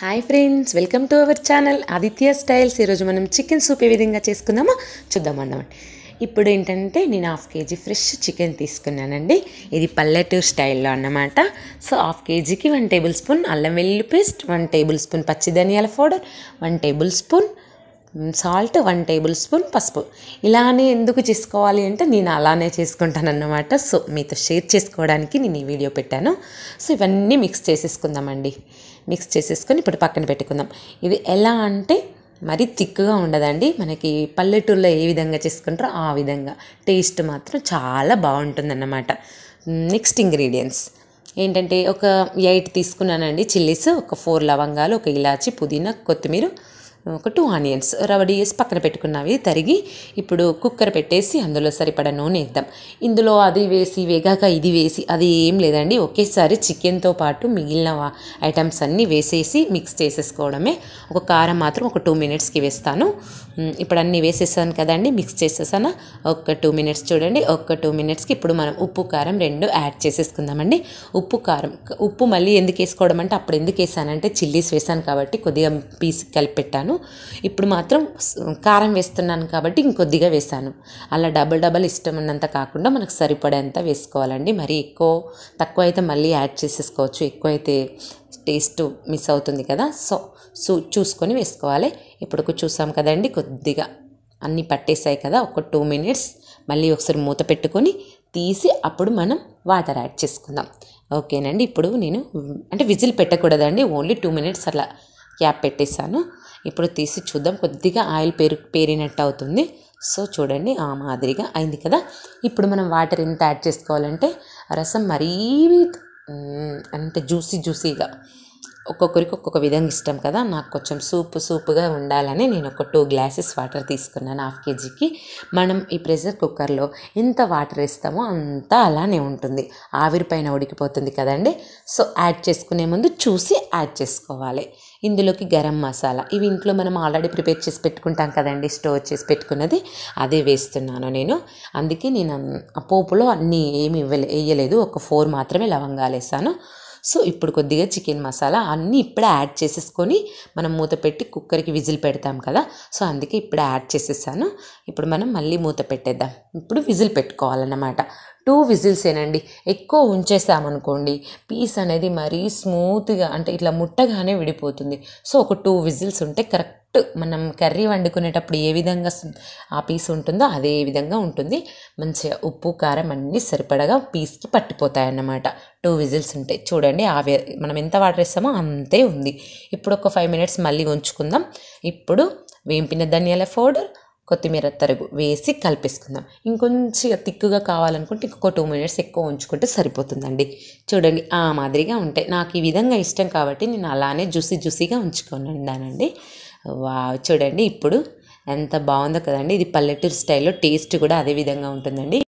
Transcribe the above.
hi friends welcome to our channel Aditya styles ఈరోజు మనం chicken soup ఏ విధంగా చేసుకుందామో చూద్దామన్నమాట ఇప్పుడు ఏంటంటే నేను హాఫ్ కేజీ ఫ్రెష్ చికెన్ తీసుకున్నానండి ఇది పల్లెటూరు స్టైల్లో అన్నమాట సో హాఫ్ కేజీకి వన్ టేబుల్ స్పూన్ అల్లం వెల్లుల్లి పేస్ట్ వన్ టేబుల్ స్పూన్ పచ్చి ధనియాల powder one tablespoon salt one tablespoon పసుపు ఇలానే ఎందుకు చేసుకోవాలి అంటే నేను అలానే చేసుకుంటానన్నమాట సో మీతో షేర్ చేసుకోవడానికి నేను ఈ వీడియో పెట్టాను సో ఇవన్నీ మిక్స్ చేసేసుకుందామండి మిక్స్ చేసేసుకొని ఇప్పుడు పక్కన పెట్టుకుందాం ఇది ఎలా అంటే మరి థిక్గా ఉండదండి మనకి పల్లెటూరులో ఏ విధంగా చేసుకుంటారో ఆ విధంగా టేస్ట్ మాత్రం చాలా బాగుంటుందన్నమాట నెక్స్ట్ ఇంగ్రీడియంట్స్ ఏంటంటే ఒక ఎయిట్ తీసుకున్నానండి చిల్లీస్ ఒక ఫోర్ లవంగాలు ఒక ఇలాచి పుదీనా కొత్తిమీర ఒక టూ ఆనియన్స్ రవడి వేసి పక్కన పెట్టుకున్నవి తరిగి ఇప్పుడు కుక్కర్ పెట్టేసి అందులో సరిపడా నూనె వేద్దాం ఇందులో అది వేసి వేగాక ఇది వేసి అది ఏం లేదండి ఒకేసారి చికెన్తో పాటు మిగిలిన ఐటమ్స్ అన్నీ వేసేసి మిక్స్ చేసేసుకోవడమే ఒక కారం మాత్రం ఒక టూ మినిట్స్కి వేస్తాను ఇప్పుడు అన్నీ వేసేసాను కదండి మిక్స్ చేసేసాను ఒక టూ మినిట్స్ చూడండి ఒక టూ మినిట్స్కి ఇప్పుడు మనం ఉప్పు కారం రెండు యాడ్ చేసేసుకుందామండి ఉప్పు కారం ఉప్పు మళ్ళీ ఎందుకు వేసుకోవడం అంటే అప్పుడు ఎందుకు వేసానంటే చిల్లీస్ వేసాను కాబట్టి కొద్దిగా పీస్ కలిపి పెట్టాను ఇప్పుడు మాత్రం కారం వేస్తున్నాను కాబట్టి ఇంకొద్దిగా వేశాను అలా డబల్ డబల్ ఇష్టం ఉన్నంత కాకుండా మనకు సరిపడేంత వేసుకోవాలండి మరి ఎక్కువ తక్కువ అయితే మళ్ళీ యాడ్ చేసేసుకోవచ్చు ఎక్కువ అయితే టేస్ట్ మిస్ అవుతుంది కదా సో చూ చూసుకొని వేసుకోవాలి ఇప్పుడు చూసాం కదండి కొద్దిగా అన్నీ పట్టేశాయి కదా ఒక టూ మినిట్స్ మళ్ళీ ఒకసారి మూత పెట్టుకొని తీసి అప్పుడు మనం వాటర్ యాడ్ చేసుకుందాం ఓకేనండి ఇప్పుడు నేను అంటే విజిల్ పెట్టకూడదండి ఓన్లీ టూ మినిట్స్ అలా క్యాప్ పెట్టేశాను ఇప్పుడు తీసి చూద్దాం కొద్దిగా ఆయిల్ పేరు పేరినట్టు అవుతుంది సో చూడండి ఆ మాదిరిగా అయింది కదా ఇప్పుడు మనం వాటర్ ఎంత యాడ్ చేసుకోవాలంటే రసం మరీ అంటే జ్యూసీ జ్యూసీగా ఒక్కొక్కరికి ఒక్కొక్క విధంగా ఇష్టం కదా నాకు కొంచెం సూప్ సూప్గా ఉండాలని నేను ఒక టూ గ్లాసెస్ వాటర్ తీసుకున్నాను హాఫ్ కేజీకి మనం ఈ ప్రెషర్ కుక్కర్లో ఎంత వాటర్ ఇస్తామో అంతా అలానే ఉంటుంది ఆవిరి పైన ఉడికిపోతుంది కదండి సో యాడ్ చేసుకునే ముందు చూసి యాడ్ చేసుకోవాలి ఇందులోకి గరం మసాలా ఇవి ఇంట్లో మనం ఆల్రెడీ ప్రిపేర్ చేసి పెట్టుకుంటాం కదండి స్టోర్ చేసి పెట్టుకున్నది అదే వేస్తున్నాను నేను అందుకే నేను పోపులో అన్నీ ఏమి ఇవ్వలే వేయలేదు ఒక ఫోర్ మాత్రమే లవంగాలు వేసాను సో ఇప్పుడు కొద్దిగా చికెన్ మసాలా అన్నీ ఇప్పుడే యాడ్ చేసేసుకొని మనం మూత పెట్టి కుక్కర్కి విజిల్ పెడతాం కదా సో అందుకే ఇప్పుడే యాడ్ చేసేసాను ఇప్పుడు మనం మళ్ళీ మూత పెట్టేద్దాం ఇప్పుడు విజిల్ పెట్టుకోవాలన్నమాట టూ విజిల్స్ ఏనండి ఎక్కువ ఉంచేసామనుకోండి పీస్ అనేది మరీ స్మూత్గా అంటే ఇట్లా ముట్టగానే విడిపోతుంది సో ఒక టూ విజిల్స్ ఉంటే కరెక్ట్ మనం కర్రీ వండుకునేటప్పుడు ఏ విధంగా ఆ పీస్ ఉంటుందో అదే విధంగా ఉంటుంది మంచిగా ఉప్పు కారం అన్నీ సరిపడగా పీస్కి పట్టిపోతాయి అన్నమాట టూ విజిల్స్ ఉంటాయి చూడండి ఆ మనం ఎంత వాటర్ వేస్తామో అంతే ఉంది ఇప్పుడు ఒక ఫైవ్ మినిట్స్ మళ్ళీ ఉంచుకుందాం ఇప్పుడు వేంపిన ధనియాల పౌడర్ కొత్తిమీర తరుగు వేసి కలిపేసుకుందాం ఇంకొంచెం తిక్కుగా కావాలనుకుంటే ఇంకొక టూ మినిట్స్ ఎక్కువ ఉంచుకుంటే సరిపోతుందండి చూడండి ఆ మాదిరిగా ఉంటాయి నాకు ఈ విధంగా ఇష్టం కాబట్టి నేను అలానే జ్యూసీ జ్యూసీగా ఉంచుకొని ఉన్నానండి వా చూడండి ఇప్పుడు ఎంత బాగుందో కదండి ఇది పల్లెటూరు స్టైల్లో టేస్ట్ కూడా అదే విధంగా ఉంటుందండి